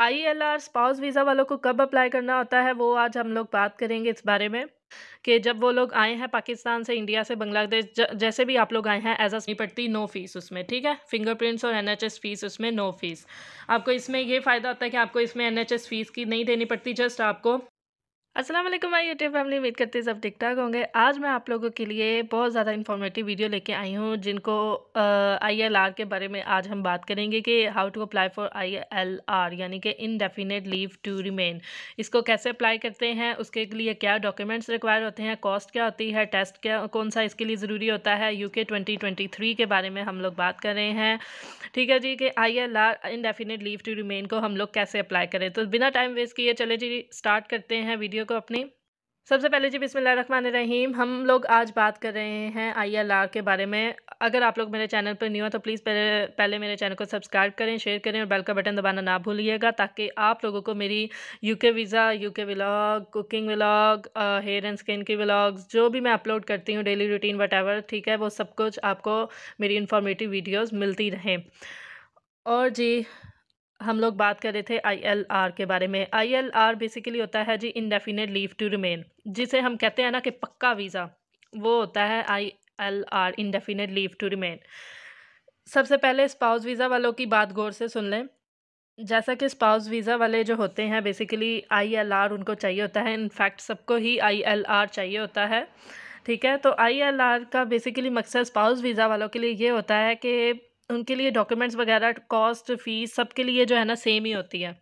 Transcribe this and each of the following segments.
आई L R spouse visa वालों को कब अप्लाई करना होता है वो आज हम लोग बात करेंगे इस बारे में कि जब वो लोग आए हैं पाकिस्तान से इंडिया से बांग्लादेश जैसे भी आप लोग आए हैं एज नहीं पड़ती नो फीस उसमें ठीक है फिंगरप्रिंट्स और एनएचएस फीस उसमें नो फीस आपको इसमें ये फ़ायदा होता है कि आपको इसमें एनएचएस फीस की नहीं देनी पड़ती जस्ट आपको अस्सलाम वालेकुम माय यूट्यूब फैमिली उम्मीद करते हैं सब ठीक ठाक होंगे आज मैं आप लोगों के लिए बहुत ज़्यादा इन्फॉर्मेटिव वीडियो लेके आई हूँ जिनको आई एल आर के बारे में आज हम बात करेंगे कि how to apply for I L R यानी कि इनडेफिनेट लीव टू रिमेन इसको कैसे अप्लाई करते हैं उसके लिए क्या डॉक्यूमेंट्स रिक्वायर होते हैं कॉस्ट क्या होती है टेस्ट क्या कौन सा इसके लिए ज़रूरी होता है यू के ट्वेंटी ट्वेंटी थ्री के बारे में हम लोग बात कर रहे हैं ठीक है जी कि I L R indefinite leave to remain को हम लोग कैसे अप्लाई करें तो बिना टाइम वेस्ट किए चले जी स्टार्ट करते हैं वीडियो को अपनी सबसे पहले जी बिस्मिल्लाह रहीम हम लोग आज बात कर रहे हैं आई के बारे में अगर आप लोग मेरे चैनल पर न्यू हो तो प्लीज़ पहले पहले मेरे चैनल को सब्सक्राइब करें शेयर करें और बेल का बटन दबाना ना भूलिएगा ताकि आप लोगों को मेरी UK visa UK vlog cooking vlog hair and skin की व्लॉग्स जो भी मैं अपलोड करती हूँ डेली रूटीन वट ठीक है वो सब कुछ आपको मेरी इन्फॉर्मेटिव वीडियोज़ मिलती रहें और जी हम लोग बात कर रहे थे आईएलआर के बारे में आईएलआर बेसिकली होता है जी इनडेफिनेट लीव टू रिमेन जिसे हम कहते हैं ना कि पक्का वीज़ा वो होता है I L R indefinite leave to remain सबसे पहले स्पाउस वीज़ा वालों की बात गौर से सुन लें जैसा कि स्पाउस वीज़ा वाले जो होते हैं बेसिकली आई एल आर उनको चाहिए होता है इनफैक्ट सबको ही आई एल आर चाहिए होता है ठीक है तो आई एल आर का बेसिकली मकसद स्पाउस वीज़ा वालों के लिए ये होता है कि उनके लिए डॉक्यूमेंट्स वगैरह कॉस्ट फ़ीस सब के लिए जो है ना सेम ही होती है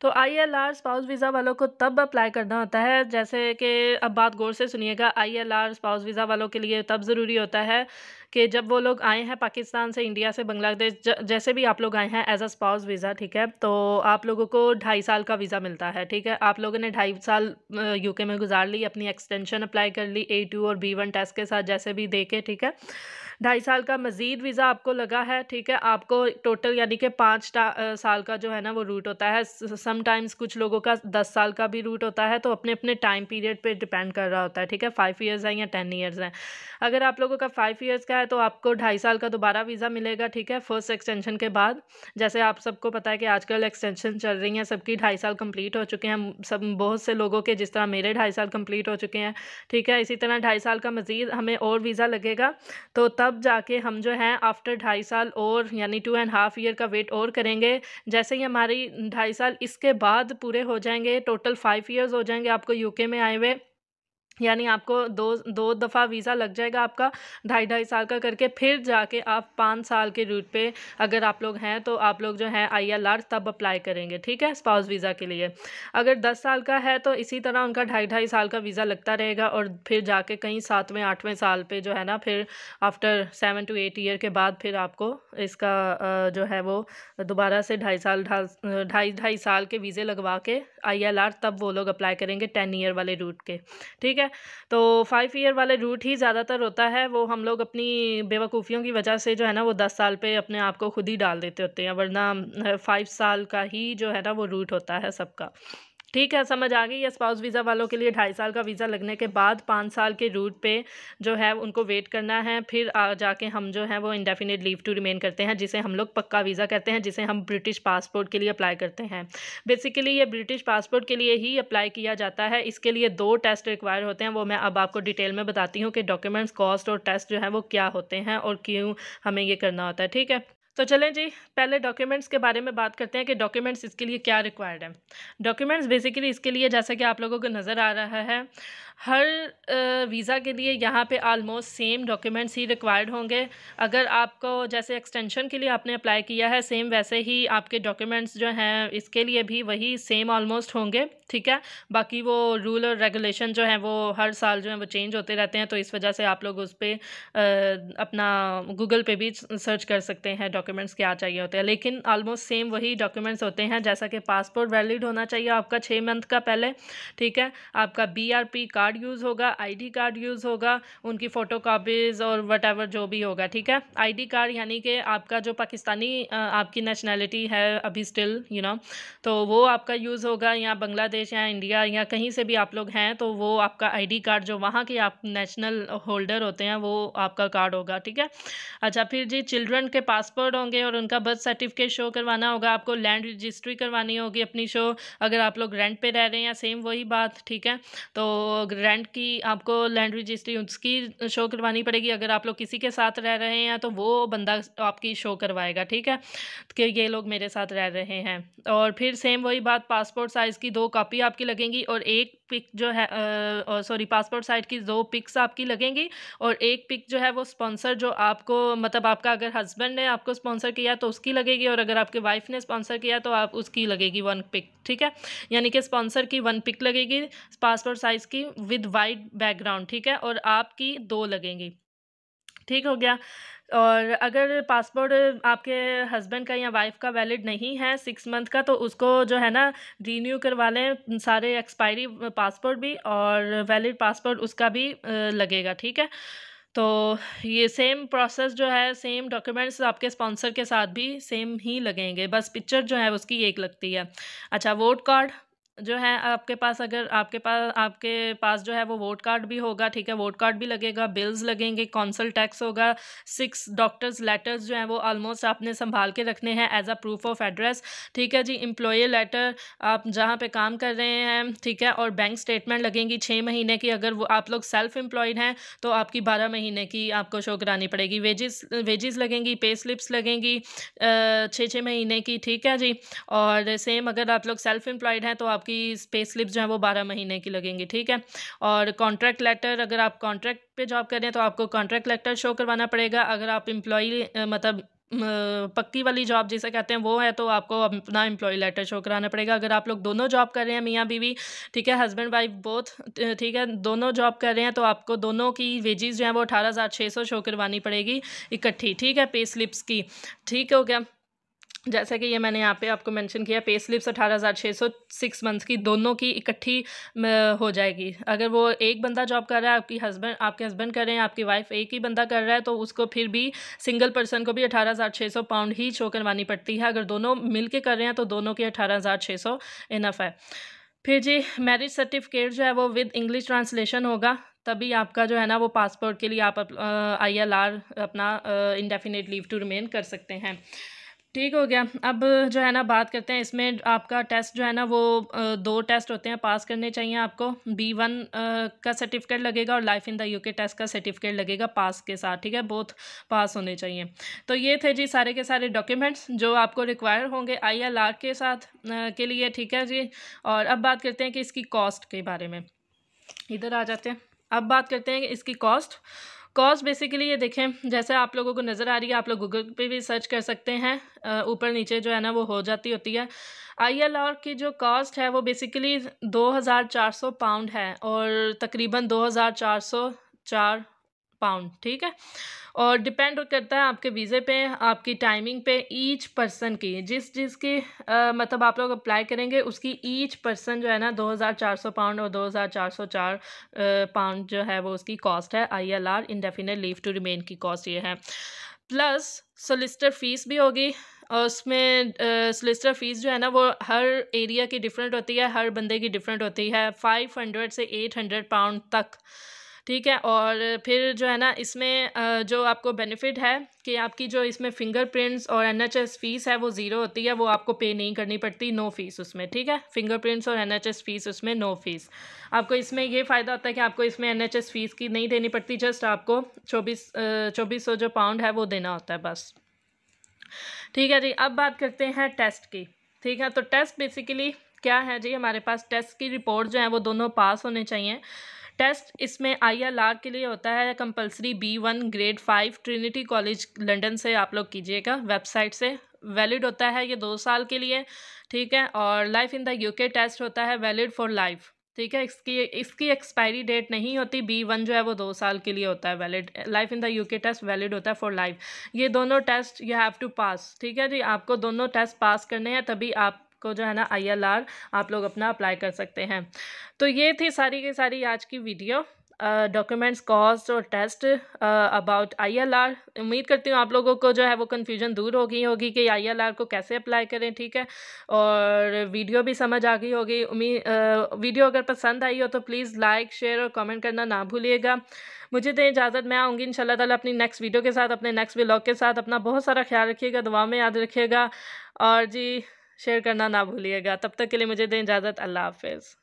तो I L R spouse visa वालों को तब अप्लाई करना होता है जैसे कि अब बात गौर से सुनिएगा I L R spouse visa वालों के लिए तब ज़रूरी होता है कि जब वो लोग आए हैं पाकिस्तान से इंडिया से बांग्लादेश जैसे भी आप लोग आए हैं एज अ स्पाउस वीज़ा ठीक है तो आप लोगों को ढाई साल का वीज़ा मिलता है ठीक है आप लोगों ने ढाई साल यू में गुजार ली अपनी एक्सटेंशन अप्लाई कर ली ए टू और बी वन टेस्ट के साथ जैसे भी दे के ठीक है ढाई साल का मज़ीद वीज़ा आपको लगा है ठीक है आपको टोटल यानी कि पाँच साल का जो है ना वो रूट होता है समटाइम्स कुछ लोगों का दस साल का भी रूट होता है तो अपने अपने टाइम पीरियड पर डिपेंड कर रहा होता है ठीक है फाइव ईयर्स हैं या टेन ईयर्स हैं अगर आप लोगों का फाइव ईयर्स का है तो आपको ढाई साल का दोबारा वीज़ा मिलेगा ठीक है फर्स्ट एक्सटेंशन के बाद जैसे आप सबको पता है कि आजकल एक्सटेंशन चल रही हैं सबकी ढाई साल कंप्लीट हो चुके हैं सब बहुत से लोगों के जिस तरह मेरे ढाई साल कंप्लीट हो चुके हैं ठीक है इसी तरह ढाई साल का मज़ीद हमें और वीज़ा लगेगा तो तब तब जाके हम जो हैं आफ्टर ढाई साल और यानी टू एंड हाफ़ ईयर का वेट और करेंगे जैसे ही हमारी ढाई साल इसके बाद पूरे हो जाएंगे टोटल फाइव ईयर्स हो जाएंगे आपको यूके में आए हुए यानी आपको दो दो दफ़ा वीज़ा लग जाएगा आपका ढाई ढाई साल का करके फिर जाके आप पाँच साल के रूट पे अगर आप लोग हैं तो आप लोग जो हैं आई एल आर तब अप्लाई करेंगे ठीक है स्पाउस वीज़ा के लिए अगर दस साल का है तो इसी तरह उनका ढाई ढाई साल का वीज़ा लगता रहेगा और फिर जाके कहीं सातवें आठवें साल पर जो है ना फिर after seven to eight year के बाद फिर आपको इसका जो है वो दोबारा से ढाई साल ढाई ढाई साल के वीज़े लगवा के आई एल आर तब वो लोग अप्लाई करेंगे टेन ईयर वाले रूट के ठीक है है तो फाइव ईयर वाले रूट ही ज़्यादातर होता है वो हम लोग अपनी बेवकूफ़ियों की वजह से जो है ना वो दस साल पे अपने आप को खुद ही डाल देते होते हैं वरना फाइव साल का ही जो है ना वो रूट होता है सबका ठीक है समझ आ गई या स्पाउस वीज़ा वालों के लिए ढाई साल का वीज़ा लगने के बाद पाँच साल के रूट पे जो है उनको वेट करना है फिर आ जाके हम जो है वो इंडेफिनेट लीव टू रिमेन करते हैं जिसे हम लोग पक्का वीज़ा करते हैं जिसे हम ब्रिटिश पासपोर्ट के लिए अप्लाई करते हैं बेसिकली ये ब्रिटिश पासपोर्ट के लिए ही अप्लाई किया जाता है इसके लिए दो टेस्ट रिक्वायर होते हैं वो मैं अब आपको डिटेल में बताती हूँ कि डॉक्यूमेंट्स कॉस्ट और टेस्ट जो है वो क्या होते हैं और क्यों हमें ये करना होता है ठीक है तो चलें जी पहले डॉक्यूमेंट्स के बारे में बात करते हैं कि डॉक्यूमेंट्स इसके लिए क्या रिक्वायर्ड है डॉक्यूमेंट्स बेसिकली इसके लिए जैसा कि आप लोगों को नज़र आ रहा है हर वीज़ा के लिए यहाँ पे आलमोस्ट सेम डॉक्यूमेंट्स ही रिक्वायर्ड होंगे अगर आपको जैसे एक्सटेंशन के लिए आपने अप्लाई किया है सेम वैसे ही आपके डॉक्यूमेंट्स जो हैं इसके लिए भी वही सेम ऑलमोस्ट होंगे ठीक है बाकी वो रूल और रेगुलेशन जो है वो हर साल जो है वो चेंज होते रहते हैं तो इस वजह से आप लोग उस पर अपना गूगल पे भी सर्च कर सकते हैं डॉक्यूमेंट्स क्या चाहिए होते हैं लेकिन आलमोस्ट सेम वही डॉक्यूमेंट्स होते हैं जैसा कि पासपोर्ट वैलिड होना चाहिए आपका छः मंथ का पहले ठीक है आपका B R P card use होगा आईडी कार्ड यूज़ होगा उनकी फ़ोटो कापीज़ और वट जो भी होगा ठीक है आईडी कार्ड यानी कि आपका जो पाकिस्तानी आपकी नेशनैलिटी है अभी स्टिल यू नो तो वो आपका यूज़ होगा या बांग्लादेश या इंडिया या कहीं से भी आप लोग हैं तो वो आपका आई कार्ड जो वहाँ के आप नेशनल होल्डर होते हैं वो आपका कार्ड होगा ठीक है अच्छा फिर जी चिल्ड्रन के पासपोर्ट होंगे और उनका बर्थ सर्टिफिकेट शो करवाना होगा आपको लैंड रजिस्ट्री करवानी होगी अपनी शो अगर आप लोग रेंट पे रह रहे हैं या सेम वही बात ठीक है तो रेंट की आपको लैंड रजिस्ट्री उसकी शो करवानी पड़ेगी अगर आप लोग किसी के साथ रह रहे हैं तो वो बंदा आपकी शो करवाएगा ठीक है कि ये लोग मेरे साथ रह रहे हैं और फिर सेम वही बात पासपोर्ट साइज़ की दो कॉपी आपकी लगेंगी और एक पिक जो है सॉरी पासपोर्ट साइज की दो पिक्स आपकी लगेंगी और एक पिक जो है वो स्पॉन्सर जो आपको मतलब आपका अगर हस्बैंड ने आपको स्पॉन्सर किया तो उसकी लगेगी और अगर आपके वाइफ ने स्पॉन्सर किया तो आप उसकी लगेगी वन पिक ठीक है यानी कि स्पॉन्सर की वन पिक लगेगी पासपोर्ट साइज़ की विद वाइट बैकग्राउंड ठीक है और आपकी दो लगेंगी ठीक हो गया और अगर पासपोर्ट आपके हस्बैंड का या वाइफ का वैलिड नहीं है सिक्स मंथ का तो उसको जो है ना रीन्यू करवा लें सारे एक्सपायरी पासपोर्ट भी और वैलिड पासपोर्ट उसका भी लगेगा ठीक है तो ये सेम प्रोसेस जो है सेम डॉक्यूमेंट्स आपके स्पॉन्सर के साथ भी सेम ही लगेंगे बस पिक्चर जो है उसकी एक लगती है अच्छा वोट कार्ड जो है आपके पास अगर आपके पास आपके पास जो है वो वोट कार्ड भी होगा ठीक है वोट कार्ड भी लगेगा बिल्स लगेंगे कौंसल टैक्स होगा सिक्स डॉक्टर्स लेटर्स जो हैं वो ऑलमोस्ट आपने संभाल के रखने हैं as a proof of address ठीक है जी एम्प्लॉय लेटर आप जहाँ पे काम कर रहे हैं ठीक है और बैंक स्टेटमेंट लगेंगी छः महीने की अगर वो आप लोग सेल्फ एम्प्लॉयड हैं तो आपकी बारह महीने की आपको शो करानी पड़ेगी वेजेस वेजेस लगेंगी पे स्लिप्स लगेंगी छः छः महीने की ठीक है जी और सेम अगर आप लोग सेल्फ एम्प्लॉयड हैं तो आप आपकी पे स्लिप्स जो है वो बारह महीने की लगेंगी ठीक है और कॉन्ट्रैक्ट लेटर अगर आप कॉन्ट्रैक्ट पे जॉब कर रहे हैं तो आपको कॉन्ट्रैक्ट लेटर शो करवाना पड़ेगा अगर आप इम्प्लॉई मतलब पक्की वाली जॉब जिसे कहते हैं वो है तो आपको अपना एम्प्लॉय लेटर शो कराना पड़ेगा अगर आप लोग दोनों जॉब कर रहे हैं मियाँ बीवी ठीक है हस्बैंड वाइफ बोथ ठीक है दोनों जॉब कर रहे हैं तो आपको दोनों की वेजेस जो हैं वो अठारह हज़ार छः सौ शो करवानी पड़ेगी इकट्ठी ठीक है पे स्लिप्स की ठीक हो गया जैसा कि ये मैंने यहाँ पे आपको मेंशन किया पे स्लिप्स अठारह हज़ार छः सौ सिक्स मंथ्स की दोनों की इकट्ठी हो जाएगी अगर वो एक बंदा जॉब कर रहा है आपकी हस्बैंड आपके हस्बैंड कर रहे हैं आपकी वाइफ एक ही बंदा कर रहा है तो उसको फिर भी सिंगल पर्सन को भी अठारह हज़ार छः सौ पाउंड ही शो करवानी पड़ती है अगर दोनों मिल के कर रहे हैं तो दोनों की अठारह हज़ार छः सौ इनफ है फिर जी मैरिज सर्टिफिकेट जो है वो विद इंग्लिश ट्रांसलेशन होगा तभी आपका जो है ना वो पासपोर्ट के लिए आप आई एल आर अपना इंडेफिनेट लीव टू रिमेन कर सकते हैं ठीक हो गया अब जो है ना बात करते हैं इसमें आपका टेस्ट जो है ना वो दो टेस्ट होते हैं पास करने चाहिए आपको बी वन का सर्टिफिकेट लगेगा और life in the UK test का सर्टिफिकेट लगेगा पास के साथ ठीक है बोथ पास होने चाहिए तो ये थे जी सारे के सारे डॉक्यूमेंट्स जो आपको रिक्वायर होंगे आई एल आर के साथ के लिए ठीक है जी और अब बात करते हैं कि इसकी कॉस्ट के बारे में इधर आ जाते हैं अब बात करते हैं इसकी कॉस्ट कॉस्ट बेसिकली ये देखें जैसे आप लोगों को नज़र आ रही है आप लोग गूगल पे भी सर्च कर सकते हैं ऊपर नीचे जो है ना वो हो जाती होती है आईएलआर की जो कॉस्ट है वो बेसिकली 2400 पाउंड है और तकरीबन 2404 पाउंड ठीक है और डिपेंड करता है आपके वीज़े पे आपकी टाइमिंग पे ईच पर्सन की जिस जिसकी मतलब आप लोग अप्लाई करेंगे उसकी ईच पर्सन जो है ना 2400 पाउंड और 2404 पाउंड जो है वो उसकी कॉस्ट है I L R indefinite leave to remain की कॉस्ट ये है प्लस सोलिस्टर फीस भी होगी और उसमें सोलिस्टर फ़ीस जो है ना वो हर एरिया की डिफरेंट होती है हर बंदे की डिफरेंट होती है फाइव हंड्रेड से एट हंड्रेड पाउंड तक ठीक है और फिर जो है ना इसमें जो आपको बेनिफिट है कि आपकी जो इसमें फिंगरप्रिंट्स और एनएचएस फ़ीस है वो ज़ीरो होती है वो आपको पे नहीं करनी पड़ती नो फीस उसमें ठीक है फिंगरप्रिंट्स और एनएचएस फ़ीस उसमें नो फीस आपको इसमें ये फ़ायदा होता है कि आपको इसमें एनएचएस फ़ीस की नहीं देनी पड़ती जस्ट आपको चौबीस चौबीस जो पाउंड है वो देना होता है बस ठीक है जी अब बात करते हैं टेस्ट की ठीक है तो टेस्ट बेसिकली क्या है जी हमारे पास टेस्ट की रिपोर्ट जो है वो दोनों पास होने चाहिए टेस्ट इसमें आई एल आर के लिए होता है compulsory B one grade five Trinity College London से आप लोग कीजिएगा वेबसाइट से वैलिड होता है ये दो साल के लिए ठीक है और life in the UK test होता है वैलिड फॉर लाइफ ठीक है इसकी इसकी एक्सपायरी डेट नहीं होती बी वन जो है वो दो साल के लिए होता है valid life in the UK test valid होता है फॉर लाइफ ये दोनों test you have to pass ठीक है जी आपको दोनों टेस्ट पास करने हैं तभी आप को जो है ना आई आप लोग अपना अप्लाई कर सकते हैं तो ये थी सारी की सारी आज की वीडियो डॉक्यूमेंट्स कॉस्ट और टेस्ट अबाउट आईएलआर उम्मीद करती हूँ आप लोगों को जो है वो कन्फ्यूजन दूर हो गई होगी कि आईएलआर को कैसे अप्लाई करें ठीक है और वीडियो भी समझ आ गई होगी उम्मीद uh, वीडियो अगर पसंद आई हो तो प्लीज़ लाइक शेयर और कमेंट करना ना भूलिएगा मुझे दें तो इजाज़त मैं आऊँगी इन तला अपनी नेक्स्ट वीडियो के साथ अपने नेक्स्ट ब्लॉग के साथ अपना बहुत सारा ख्याल रखिएगा दुआ में याद रखिएगा और जी शेयर करना ना भूलिएगा तब तक के लिए मुझे दें इजाज़त अल्लाह हाफिज़